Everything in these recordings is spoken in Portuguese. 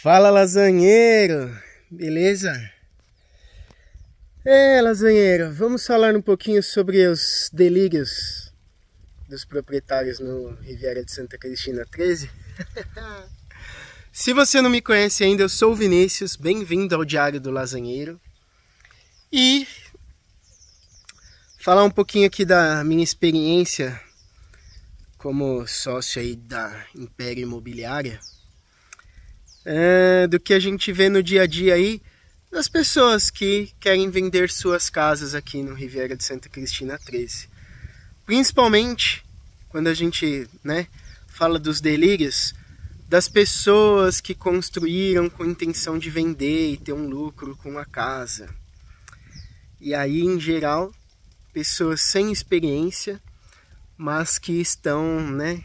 Fala lasanheiro, beleza? É, lasanheiro, vamos falar um pouquinho sobre os delírios dos proprietários no Riviera de Santa Cristina 13. Se você não me conhece ainda, eu sou o Vinícius, bem-vindo ao Diário do Lasanheiro. E falar um pouquinho aqui da minha experiência como sócio aí da Império Imobiliária é, do que a gente vê no dia a dia aí das pessoas que querem vender suas casas aqui no Riviera de Santa Cristina 13. Principalmente quando a gente né, fala dos delírios das pessoas que construíram com intenção de vender e ter um lucro com a casa. E aí, em geral, pessoas sem experiência, mas que estão, né,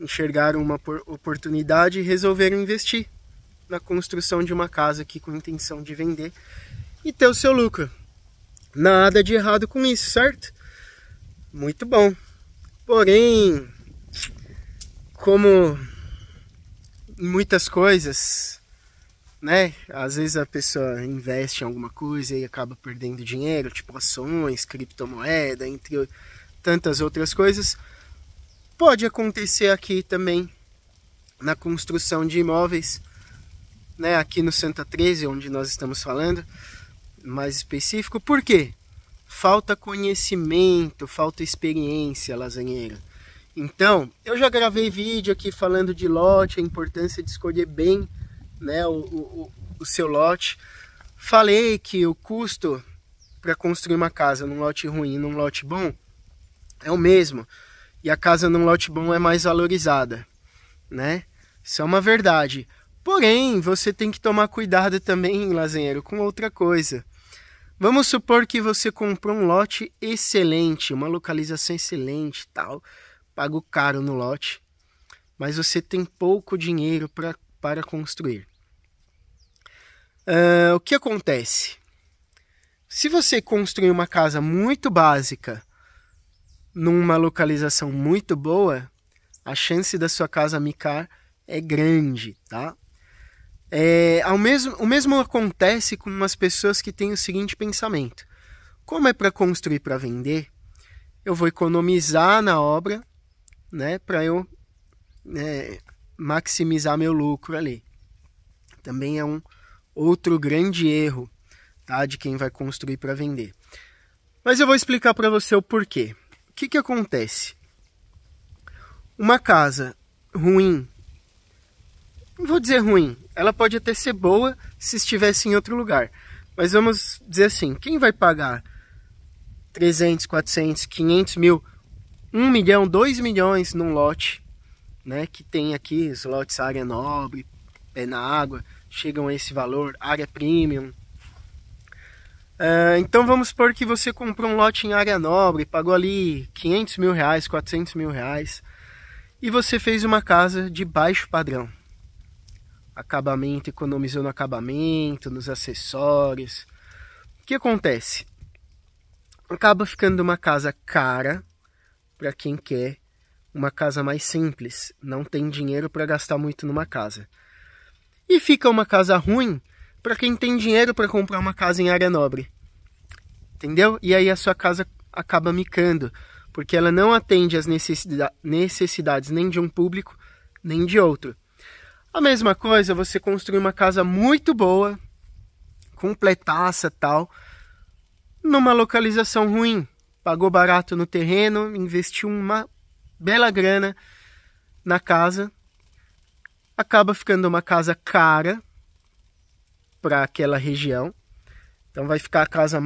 enxergaram uma oportunidade e resolveram investir na construção de uma casa aqui com intenção de vender e ter o seu lucro. Nada de errado com isso, certo? Muito bom. Porém, como muitas coisas, né? Às vezes a pessoa investe em alguma coisa e acaba perdendo dinheiro, tipo ações, criptomoeda, entre tantas outras coisas. Pode acontecer aqui também na construção de imóveis né, aqui no Santa 13, onde nós estamos falando, mais específico. Por quê? Falta conhecimento, falta experiência, lasanheira. Então, eu já gravei vídeo aqui falando de lote, a importância de escolher bem né, o, o, o seu lote. Falei que o custo para construir uma casa num lote ruim e num lote bom é o mesmo. E a casa num lote bom é mais valorizada, né? Isso é uma verdade. Porém, você tem que tomar cuidado também, lazenheiro, com outra coisa. Vamos supor que você comprou um lote excelente, uma localização excelente, tal, pago caro no lote, mas você tem pouco dinheiro pra, para construir. Uh, o que acontece? Se você construir uma casa muito básica numa localização muito boa, a chance da sua casa micar é grande, tá? É, ao mesmo, o mesmo acontece com umas pessoas que têm o seguinte pensamento: como é para construir para vender, eu vou economizar na obra, né, para eu né, maximizar meu lucro ali. Também é um outro grande erro tá, de quem vai construir para vender. Mas eu vou explicar para você o porquê. O que, que acontece? Uma casa ruim não vou dizer ruim, ela pode até ser boa se estivesse em outro lugar. Mas vamos dizer assim, quem vai pagar 300, 400, 500 mil, 1 milhão, 2 milhões num lote, né? Que tem aqui os lotes área nobre, pé na água, chegam a esse valor, área premium. Uh, então vamos supor que você comprou um lote em área nobre, pagou ali 500 mil reais, 400 mil reais, e você fez uma casa de baixo padrão acabamento, economizou no acabamento, nos acessórios. O que acontece? Acaba ficando uma casa cara para quem quer uma casa mais simples, não tem dinheiro para gastar muito numa casa. E fica uma casa ruim para quem tem dinheiro para comprar uma casa em área nobre. Entendeu? E aí a sua casa acaba micando, porque ela não atende às necessidades nem de um público, nem de outro. A mesma coisa, você construir uma casa muito boa, completaça tal, numa localização ruim. Pagou barato no terreno, investiu uma bela grana na casa, acaba ficando uma casa cara para aquela região. Então vai ficar a casa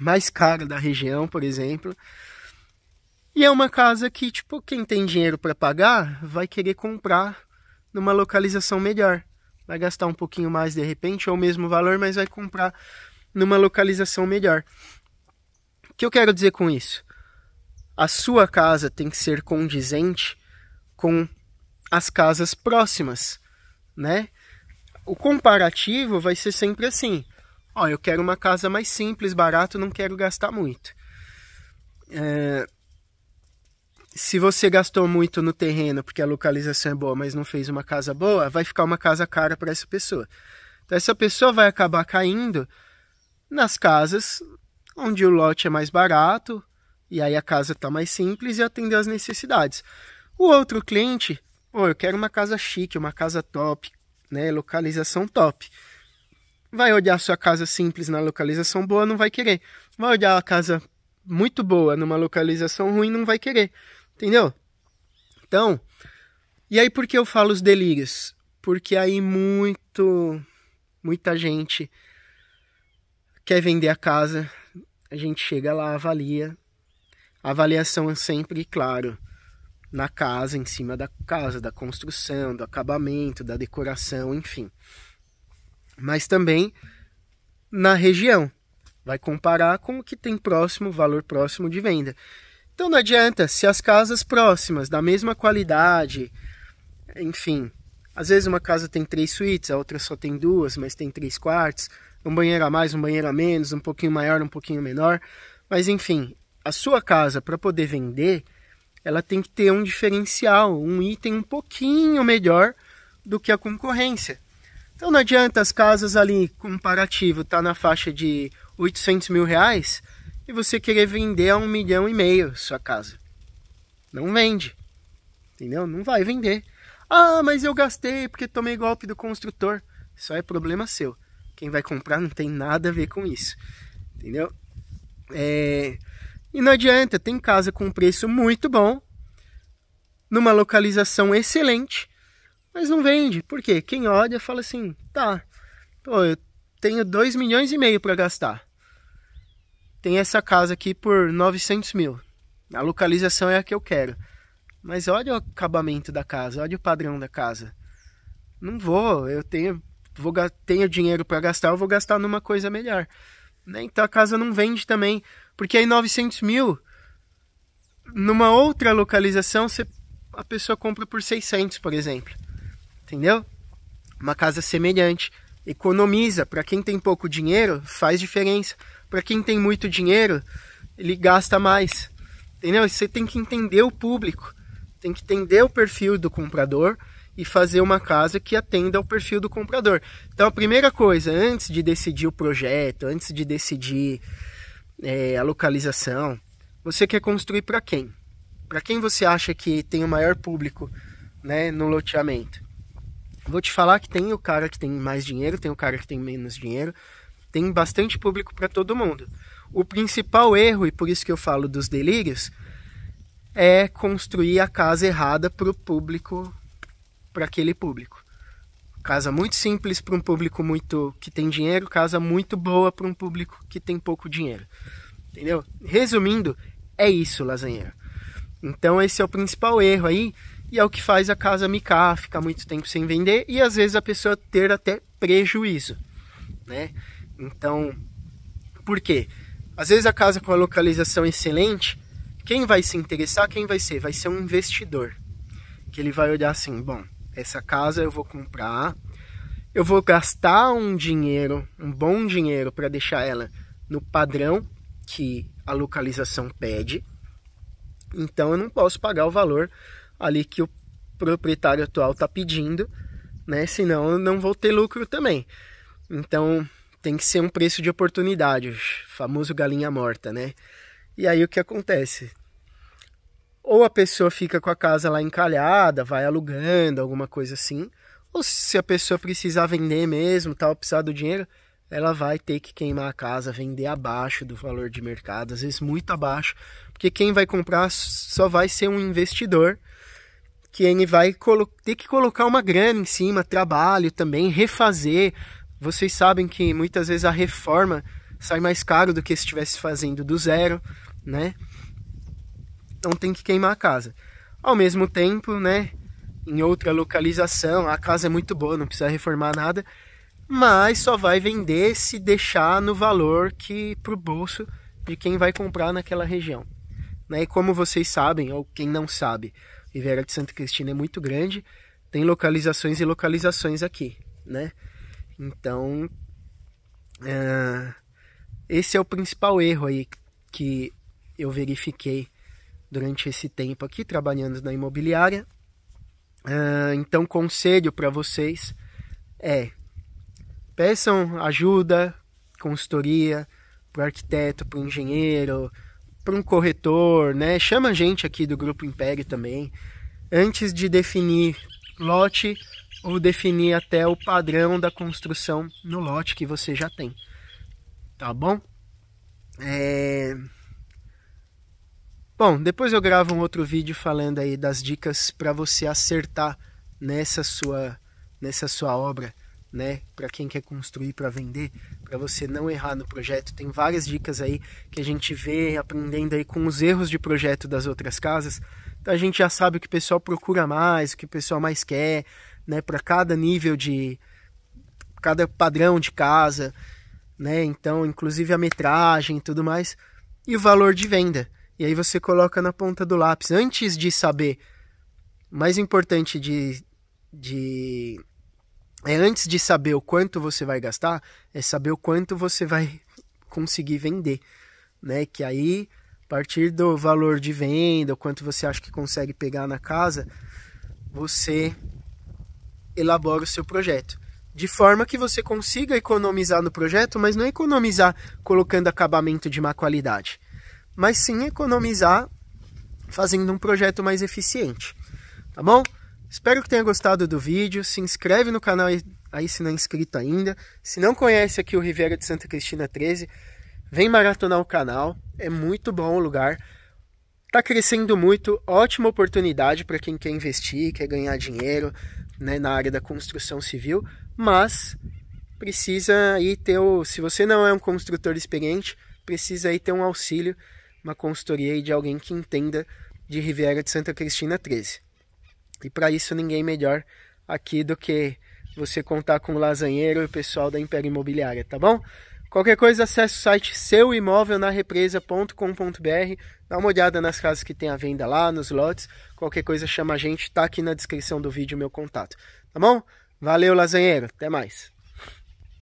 mais cara da região, por exemplo. E é uma casa que, tipo, quem tem dinheiro para pagar vai querer comprar numa localização melhor. Vai gastar um pouquinho mais de repente, ou é o mesmo valor, mas vai comprar numa localização melhor. O que eu quero dizer com isso? A sua casa tem que ser condizente com as casas próximas, né? O comparativo vai ser sempre assim. Ó, eu quero uma casa mais simples, barato, não quero gastar muito. É, se você gastou muito no terreno porque a localização é boa, mas não fez uma casa boa, vai ficar uma casa cara para essa pessoa. Então, essa pessoa vai acabar caindo nas casas onde o lote é mais barato e aí a casa está mais simples e atender às necessidades. O outro cliente, pô, eu quero uma casa chique, uma casa top, né, localização top. Vai olhar sua casa simples na localização boa, não vai querer. Vai olhar a casa muito boa numa localização ruim, não vai querer. Entendeu? Então, e aí por que eu falo os delírios? Porque aí muito, muita gente quer vender a casa, a gente chega lá, avalia. A avaliação é sempre, claro, na casa, em cima da casa, da construção, do acabamento, da decoração, enfim. Mas também na região. Vai comparar com o que tem próximo, valor próximo de venda. Então não adianta, se as casas próximas, da mesma qualidade, enfim, às vezes uma casa tem três suítes, a outra só tem duas, mas tem três quartos, um banheiro a mais, um banheiro a menos, um pouquinho maior, um pouquinho menor, mas enfim, a sua casa para poder vender, ela tem que ter um diferencial, um item um pouquinho melhor do que a concorrência. Então não adianta as casas ali comparativo tá na faixa de 800 mil reais, e você querer vender a um milhão e meio sua casa. Não vende. Entendeu? Não vai vender. Ah, mas eu gastei porque tomei golpe do construtor. Isso é problema seu. Quem vai comprar não tem nada a ver com isso. Entendeu? É... E não adianta, tem casa com preço muito bom, numa localização excelente, mas não vende. Por quê? Quem olha fala assim: tá, pô, eu tenho 2 milhões e meio para gastar tem essa casa aqui por 900 mil. A localização é a que eu quero. Mas olha o acabamento da casa, olha o padrão da casa. Não vou, eu tenho, vou, tenho dinheiro para gastar, eu vou gastar numa coisa melhor. Né? Então a casa não vende também, porque aí 900 mil, numa outra localização, você, a pessoa compra por 600, por exemplo. Entendeu? Uma casa semelhante economiza. Para quem tem pouco dinheiro, faz diferença. Para quem tem muito dinheiro, ele gasta mais. Entendeu? Você tem que entender o público, tem que entender o perfil do comprador e fazer uma casa que atenda ao perfil do comprador. Então, a primeira coisa, antes de decidir o projeto, antes de decidir é, a localização, você quer construir para quem? Para quem você acha que tem o maior público né, no loteamento? Vou te falar que tem o cara que tem mais dinheiro, tem o cara que tem menos dinheiro, tem bastante público para todo mundo. O principal erro, e por isso que eu falo dos delírios, é construir a casa errada para o público, para aquele público. Casa muito simples para um público muito que tem dinheiro, casa muito boa para um público que tem pouco dinheiro. Entendeu? Resumindo, é isso, lasanheiro. Então esse é o principal erro aí e é o que faz a casa micar, ficar muito tempo sem vender e às vezes a pessoa ter até prejuízo, né? Então, por quê? Às vezes a casa com a localização excelente, quem vai se interessar, quem vai ser? Vai ser um investidor, que ele vai olhar assim, bom, essa casa eu vou comprar, eu vou gastar um dinheiro, um bom dinheiro para deixar ela no padrão que a localização pede. Então eu não posso pagar o valor ali que o proprietário atual está pedindo, né? Senão eu não vou ter lucro também. Então tem que ser um preço de oportunidade, famoso galinha morta, né? E aí o que acontece? Ou a pessoa fica com a casa lá encalhada, vai alugando, alguma coisa assim, ou se a pessoa precisar vender mesmo, tal, precisar do dinheiro, ela vai ter que queimar a casa, vender abaixo do valor de mercado, às vezes muito abaixo, porque quem vai comprar só vai ser um investidor que ele vai ter que colocar uma grana em cima, trabalho também, refazer. Vocês sabem que muitas vezes a reforma sai mais caro do que se estivesse fazendo do zero, né? Então tem que queimar a casa. Ao mesmo tempo, né? Em outra localização, a casa é muito boa, não precisa reformar nada, mas só vai vender se deixar no valor que pro bolso de quem vai comprar naquela região. Né? E como vocês sabem, ou quem não sabe, Riviera de Santa Cristina é muito grande, tem localizações e localizações aqui, né? Então, uh, esse é o principal erro aí que eu verifiquei durante esse tempo aqui trabalhando na imobiliária. Uh, então, conselho para vocês é peçam ajuda, consultoria para o arquiteto, para o engenheiro, para um corretor, né? Chama a gente aqui do Grupo Império também, antes de definir lote ou definir até o padrão da construção no lote que você já tem, tá bom? É... Bom, depois eu gravo um outro vídeo falando aí das dicas para você acertar nessa sua nessa sua obra né, para quem quer construir para vender, para você não errar no projeto. Tem várias dicas aí que a gente vê aprendendo aí com os erros de projeto das outras casas. Então a gente já sabe o que o pessoal procura mais, o que o pessoal mais quer, né, para cada nível de cada padrão de casa, né? Então, inclusive a metragem e tudo mais e o valor de venda. E aí você coloca na ponta do lápis antes de saber mais importante de de é antes de saber o quanto você vai gastar, é saber o quanto você vai conseguir vender, né? Que aí, a partir do valor de venda, o quanto você acha que consegue pegar na casa, você elabora o seu projeto. De forma que você consiga economizar no projeto, mas não é economizar colocando acabamento de má qualidade, mas sim economizar fazendo um projeto mais eficiente. Tá bom? Espero que tenha gostado do vídeo. Se inscreve no canal aí se não é inscrito ainda. Se não conhece aqui o Riviera de Santa Cristina 13, vem maratonar o canal. É muito bom o lugar. Está crescendo muito, ótima oportunidade para quem quer investir, quer ganhar dinheiro né, na área da construção civil, mas precisa aí ter o. Se você não é um construtor experiente, precisa aí ter um auxílio, uma consultoria de alguém que entenda de Riviera de Santa Cristina 13. E para isso ninguém melhor aqui do que você contar com o Lasanheiro e o pessoal da Império Imobiliária, tá bom? Qualquer coisa, acesse o site seuimovelnarepresa.com.br, dá uma olhada nas casas que tem à venda lá, nos lotes. Qualquer coisa, chama a gente, tá aqui na descrição do vídeo meu contato, tá bom? Valeu, Lasanheiro, até mais.